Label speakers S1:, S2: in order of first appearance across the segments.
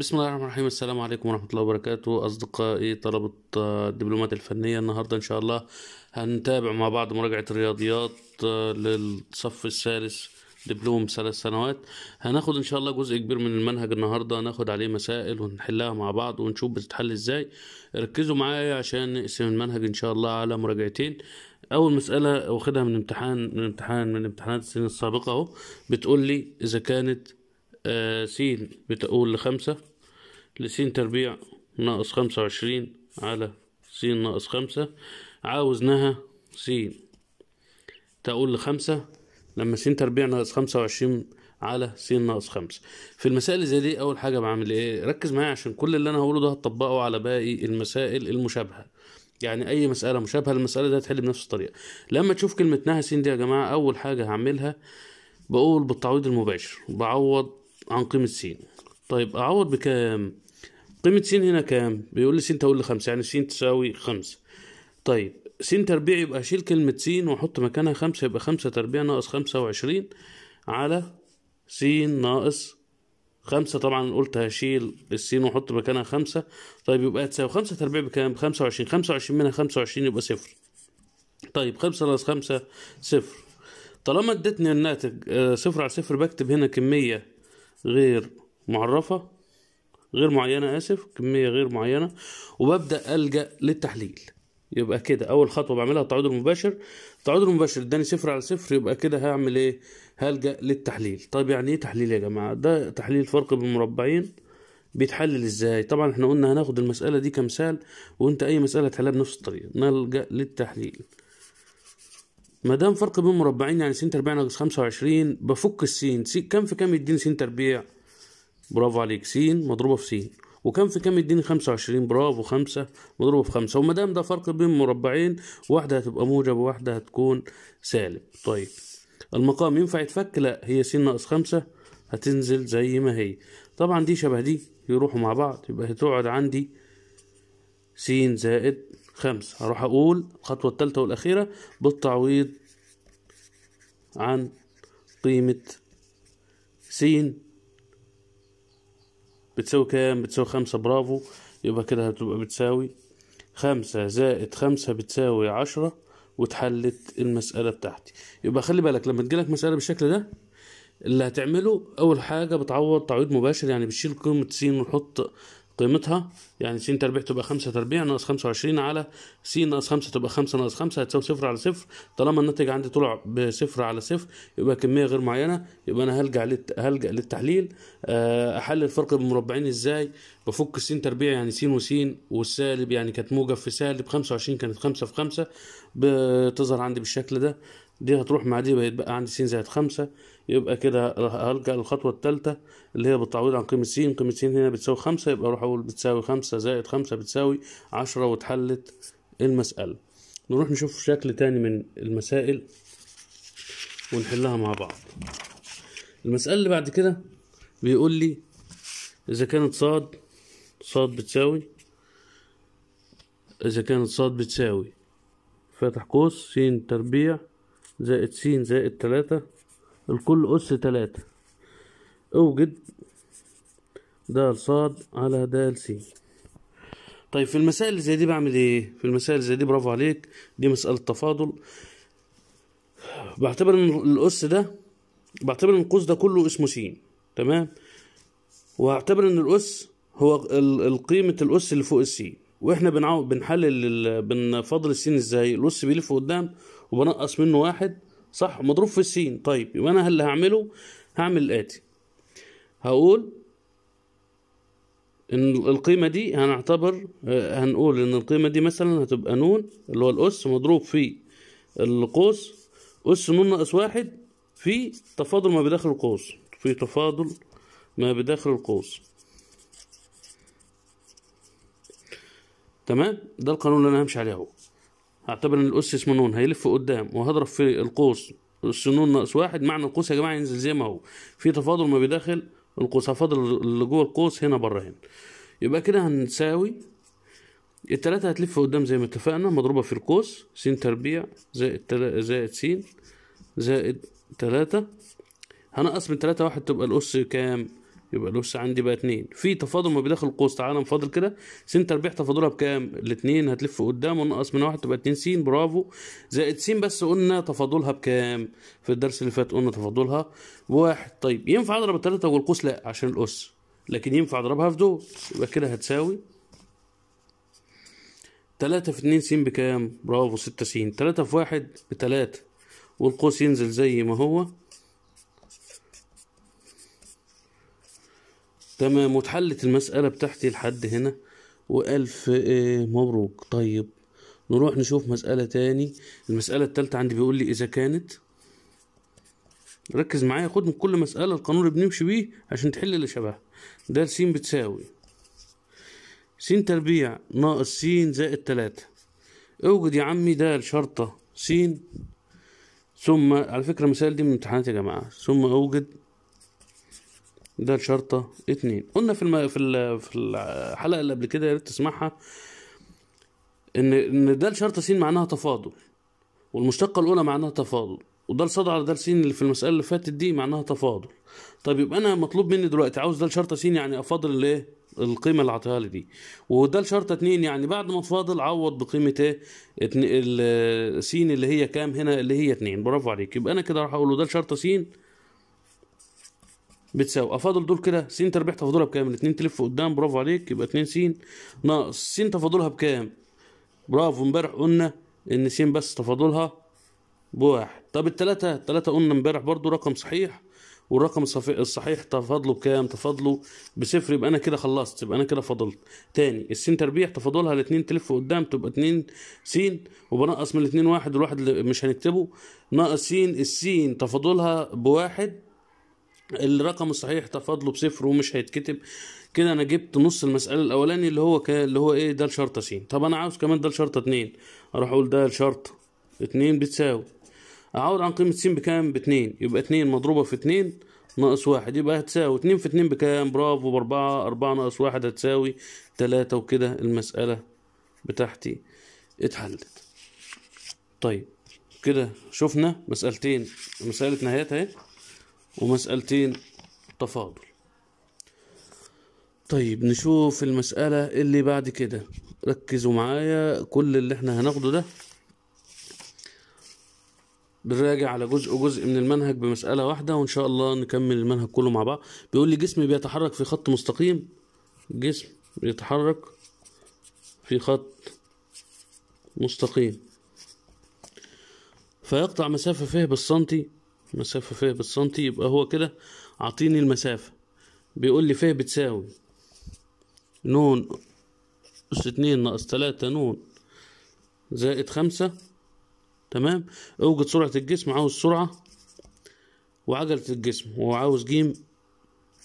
S1: بسم الله الرحمن الرحيم السلام عليكم ورحمة الله وبركاته أصدقائي طلبة آه، الدبلومات الفنية النهاردة إن شاء الله هنتابع مع بعض مراجعة الرياضيات آه، للصف الثالث دبلوم ثلاث سنوات هناخد إن شاء الله جزء كبير من المنهج النهاردة هناخد عليه مسائل ونحلها مع بعض ونشوف بتتحل إزاي ركزوا معايا عشان نقسم المنهج إن شاء الله على مراجعتين اول مساله واخدها من امتحان من امتحان من امتحانات السنه السابقه اهو بتقول لي اذا كانت آه س بتقول لخمسة س تربيع ناقص خمسة وعشرين على س ناقص خمسة عاوزناها س تقول لخمسة لما س تربيع ناقص خمسة وعشرين على س ناقص خمسة في المسائل زي دي أول حاجة بعمل إيه ركز معايا عشان كل اللي أنا هقوله ده هتطبقه على باقي المسائل المشابهة يعني اي مساله مشابهه للمساله دي هتحل بنفس الطريقه لما تشوف كلمه نهى س دي يا جماعه اول حاجه هعملها بقول بالتعويض المباشر بعوض عن قيمه س طيب اعوض بكام قيمة س هنا كام بيقول لي س تقول لي خمسة يعني س تساوي خمسة طيب س تربيع يبقى اشيل كلمة س واحط مكانها خمسة يبقى خمسة تربيع ناقص خمسة وعشرين على س ناقص خمسة طبعا قلت هشيل السين واحط مكانها خمسة طيب يبقى تساوي خمسة تربيع بكام خمسة وعشرين خمسة وعشرين منها خمسة وعشرين يبقى صفر طيب خمسة ناقص خمسة صفر طالما ادتني الناتج آه، صفر على صفر بكتب هنا كمية غير معرفة غير معينة آسف كمية غير معينة وببدأ ألجأ للتحليل يبقى كده أول خطوة بعملها التعويض المباشر التعويض المباشر اداني صفر على صفر يبقى كده هعمل إيه هلجأ للتحليل طيب يعني إيه تحليل يا جماعة ده تحليل فرق بالمربعين بيتحلل ازاي طبعا احنا قلنا هناخد المسألة دي كمثال وانت اي مسألة تحلها بنفس الطريقة نلجأ للتحليل ما دام فرق بين مربعين يعني س تربيع ناقص خمسة وعشرين بفك السين س كم في كام يديني س تربيع برافو عليك س مضروبة في س وكان في كام يديني 25 برافو 5 مضروبة في 5 وما دام ده فرق بين مربعين واحدة هتبقى موجب وواحدة هتكون سالب طيب المقام ينفع يتفك لا هي س ناقص 5 هتنزل زي ما هي طبعا دي شبه دي يروحوا مع بعض يبقى هتقعد عندي س زائد 5 هروح أقول الخطوة التالتة والأخيرة بالتعويض عن قيمة س بتساوي كام بتساوي خمسة برافو يبقى كده هتبقى بتساوي خمسة زائد خمسة بتساوي عشرة واتحلت المسألة بتاعتي يبقى خلي بالك لما تجيلك مسألة بالشكل ده اللي هتعمله أول حاجة بتعوض تعويض مباشر يعني بتشيل قيمة س ونحط قيمتها يعني س تربيع تبقى 5 تربيع ناقص 25 على س ناقص 5 تبقى 5 ناقص 5 هتساوي صفر على صفر طالما الناتج عندي طلع بصفر على صفر يبقى كميه غير معينه يبقى انا هلجا للت... هلجا للتحليل آه، احلل فرق المربعين ازاي بفك س تربيع يعني س وس والسالب يعني كانت موجب في سالب 25 كانت 5 في 5 بتظهر عندي بالشكل ده دي هتروح مع دي بقى عندي س زائد 5 يبقى كده هلجأ للخطوة الثالثة اللي هي بالتعويض عن قيمة س قيمة س هنا بتساوي خمسة يبقى أروح أقول بتساوي خمسة زائد خمسة بتساوي عشرة واتحلت المسألة نروح نشوف شكل تاني من المسائل ونحلها مع بعض المسألة اللي بعد كده بيقول لي إذا كانت ص ص بتساوي إذا كانت ص بتساوي فاتح قوس س تربيع زائد س زائد تلاتة الكل أس تلاتة اوجد د ص على د س طيب في المسائل زي دي بعمل ايه في المسائل زي دي برافو عليك دي مسألة تفاضل بعتبر ان الاس ده بعتبر ان القوس ده كله اسمه س تمام واعتبر ان الاس هو قيمة الاس اللي فوق السين واحنا بنحلل بنفضل السين ازاي الاس بيلف قدام وبنقص منه واحد صح مضروب في السين طيب يبقى انا اللي هعمله هعمل الاتي هقول ان القيمه دي هنعتبر آه، هنقول ان القيمه دي مثلا هتبقى نون اللي هو الاس مضروب في القوس اس نون ناقص واحد في تفاضل ما بداخل القوس في تفاضل ما بداخل القوس تمام ده القانون اللي انا همشي عليه اهو اعتبر ان الاس اسمه نون هيلف قدام وهضرب في القوس اس نون ناقص واحد معنى القوس يا جماعه ينزل زي ما هو في تفاضل ما بداخل القوس هفاضل اللي جوه القوس هنا بره هنا يبقى كده هنساوي التلاتة هتلف قدام زي ما اتفقنا مضروبة في القوس س تربيع زائد تل... زائد س زائد تلاتة هنقص من تلاتة واحد تبقى الأس كام يبقى لوس عندي بقى اتنين في تفاضل ما بداخل القوس تعالى نفاضل كده س تربيع تفاضلها بكام؟ الاتنين هتلف قدام ونقص من واحد تبقى اتنين س برافو زائد س بس قلنا تفاضلها بكام؟ في الدرس اللي فات قلنا تفاضلها بواحد طيب ينفع اضرب التلاته والقوس لا عشان الأس لكن ينفع اضربها في دول يبقى كده هتساوي تلاتة في اتنين س بكام؟ برافو ستة س تلاتة في واحد بتلاتة والقوس ينزل زي ما هو تمام واتحلت المسألة بتاعتي لحد هنا وألف آه، مبروك طيب نروح نشوف مسألة تاني المسألة التالتة عندي بيقول لي إذا كانت ركز معايا خد من كل مسألة القانون اللي بنمشي بيه عشان تحل اللي شبهها ده س بتساوي س تربيع ناقص س زائد تلاتة اوجد يا عمي ده شرطة س ثم على فكرة المسائل دي من امتحانات يا جماعة ثم اوجد ده شرطة اتنين قلنا في الم... في في الحلقه اللي قبل كده يا ريت تسمعها ان ان ده شرطة س معناها تفاضل والمشتقه الاولى معناها تفاضل وده الصدع على ده س اللي في المساله اللي فاتت دي معناها تفاضل طب يبقى انا مطلوب مني دلوقتي عاوز ده شرطة س يعني افاضل الايه القيمه اللي عطيها لي دي وده شرطة اتنين يعني بعد ما اتفاضل عوض بقيمه ايه اتن... ال... س اللي هي كام هنا اللي هي اتنين برافو عليك يبقى انا كده راح اقول له ده شرطه س بتساوي افاضل دول كده س تربيع تفاضلها بكام الاثنين تلف قدام برافو عليك يبقى 2 س ناقص س تفاضلها بكام برافو امبارح قلنا ان س بس تفاضلها بواحد طب التلاتة التلاتة قلنا امبارح برضو رقم صحيح والرقم الصحيح تفاضله بكام تفاضله بصفر يبقى انا كده خلصت يبقى انا كده فاضلت تاني الس تربيع تفاضلها الاثنين تلف قدام تبقى اثنين س وبنقص من الاثنين واحد والواحد مش هنكتبه ناقص س السين تفاضلها بواحد الرقم الصحيح تفاضله بصفر ومش هيتكتب كده انا جبت نص المساله الاولاني اللي هو ك... اللي هو ايه ده الشرطه س طب انا عاوز كمان ده الشرطه 2 اروح اقول ده الشرطه 2 بتساوي اعوض عن قيمه س بكام ب 2 يبقى 2 مضروبه في 2 ناقص 1 يبقى هتساوي 2 في 2 بكام برافو ب 4 4 ناقص 1 هتساوي 3 وكده المسألة بتاعتي اتحلت طيب كده شفنا مسألتين مسألة نهايتها اهي ومسألتين تفاضل طيب نشوف المسألة اللي بعد كده ركزوا معايا كل اللي احنا هناخده ده بنراجع على جزء وجزء من المنهج بمسألة واحدة وإن شاء الله نكمل المنهج كله مع بعض بيقول لي جسم بيتحرك في خط مستقيم جسم بيتحرك في خط مستقيم فيقطع مسافة فيه بالسنتي مسافة ف بالسنتي يبقى هو كده عطيني المسافة بيقول لي ف بتساوي نون أس اتنين ناقص تلاتة نون زائد خمسة تمام اوجد سرعة الجسم عاوز سرعة وعجلة الجسم وهو عاوز جيم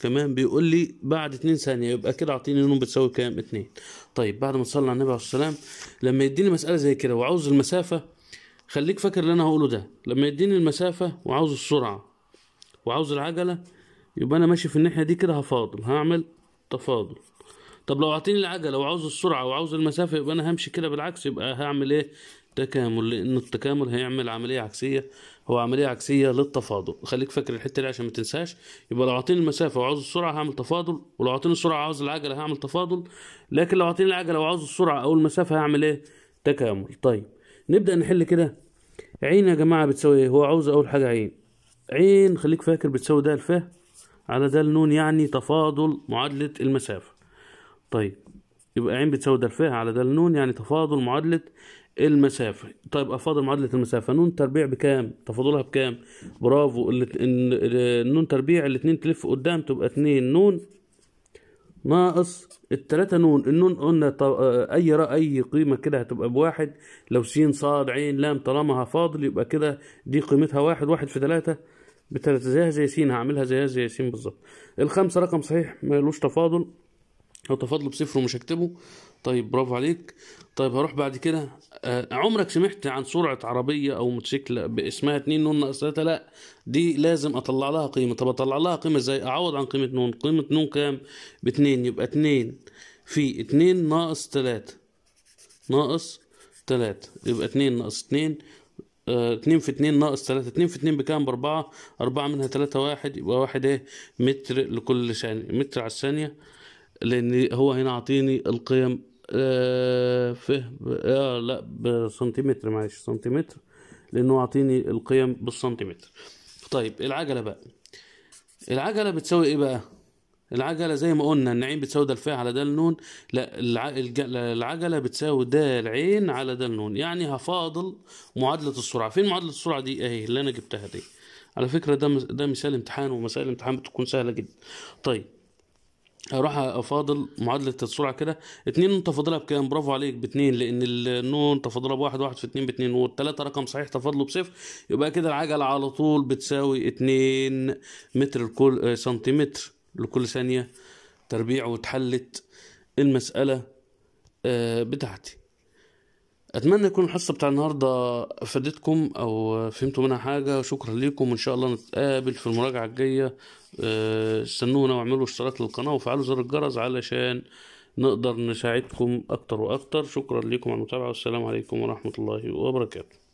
S1: كمان بيقول لي بعد اتنين ثانية يبقى كده اعطيني نون بتساوي كام اتنين طيب بعد ما صلى على النبي عليه الصلاة والسلام لما يديني مسألة زي كده وعاوز المسافة خليك فاكر اللي انا هقوله ده لما يديني المسافه وعاوز السرعه وعاوز العجله يبقى انا ماشي في الناحيه دي كده هفاضل هعمل تفاضل طب لو اعطيني العجله وعاوز السرعه وعاوز المسافه يبقى انا همشي كده بالعكس يبقى هعمل ايه تكامل لان التكامل هيعمل عمليه عكسيه هو عمليه عكسيه للتفاضل خليك فاكر الحته دي عشان ما تنساش يبقى لو اعطيني المسافه وعاوز السرعه هعمل تفاضل ولو اعطيني السرعه وعاوز العجله هعمل تفاضل لكن لو اعطيني العجله وعاوز السرعه او المسافه هعمل ايه تكامل طيب نبدا نحل كده عين يا جماعة بتساوي ايه هو عاوز اول حاجة عين عين خليك فاكر بتساوي ده الف على ده النون يعني تفاضل معادلة المسافة طيب يبقى عين بتساوي ده الف على ده النون يعني تفاضل معادلة المسافة طيب أفاضل معادلة المسافة نون تربيع بكام تفاضلها بكام برافو النون تربيع الاتنين تلف قدام تبقى اتنين نون ناقص التلاتة نون النون قلنا اي راء اي قيمة كده هتبقى بواحد لو س ص ع لام طالما فاضل يبقى كده دي قيمتها واحد واحد في تلاتة بتلاتة زيها زي س هعملها زيها زي س بالظبط الخمسة رقم صحيح ملوش تفاضل لو تفاضل بصفر ومش هكتبه طيب برافو عليك طيب هروح بعد كده آه عمرك سمعت عن سرعه عربيه او موتوسيكل باسمها 2 نون ناقص 3 لا دي لازم اطلع لها قيمه طب اطلع لها قيمه ازاي اعوض عن قيمه نون قيمه نون كام ب 2 يبقى 2 في 2 ناقص 3 ناقص 3 يبقى 2 ناقص 2 2 آه، في 2 ناقص 3 2 في 2 بكام ب 4 4 منها 3 1 يبقى 1 ايه متر لكل ثانيه متر على الثانيه لان هو هنا عاطيني القيم آه، فيه فهم آه لا بسنتيمتر معلش سنتيمتر لانه عاطيني القيم بالسنتيمتر طيب العجله بقى العجله بتساوي ايه بقى العجله زي ما قلنا ان عين بتساوي د فاء على د نون لا العجله بتساوي دال ع على د نون يعني هفاضل معادله السرعه فين معادله السرعه دي اهي اللي انا جبتها دي على فكره ده ده مثال امتحان ومسائل الامتحان بتكون سهله جدا طيب هروح افاضل معادله السرعه كده اتنين انت فاضلها بكام برافو عليك باتنين لان النون انت فاضلها بواحد واحد في اتنين باتنين والتلاته رقم صحيح تفاضله بصفر يبقى كده العجله على طول بتساوي اتنين متر لكل آه، سنتيمتر لكل ثانيه تربيع واتحلت المساله آه، بتاعتي اتمنى يكون الحصه بتاع النهارده افادتكم او فهمتوا منها حاجه شكرا ليكم وان شاء الله نتقابل في المراجعه الجايه آه، استنونا واعملوا اشتراك للقناه وفعلوا زر الجرس علشان نقدر نساعدكم اكتر واكتر شكرا ليكم على المتابعه والسلام عليكم ورحمه الله وبركاته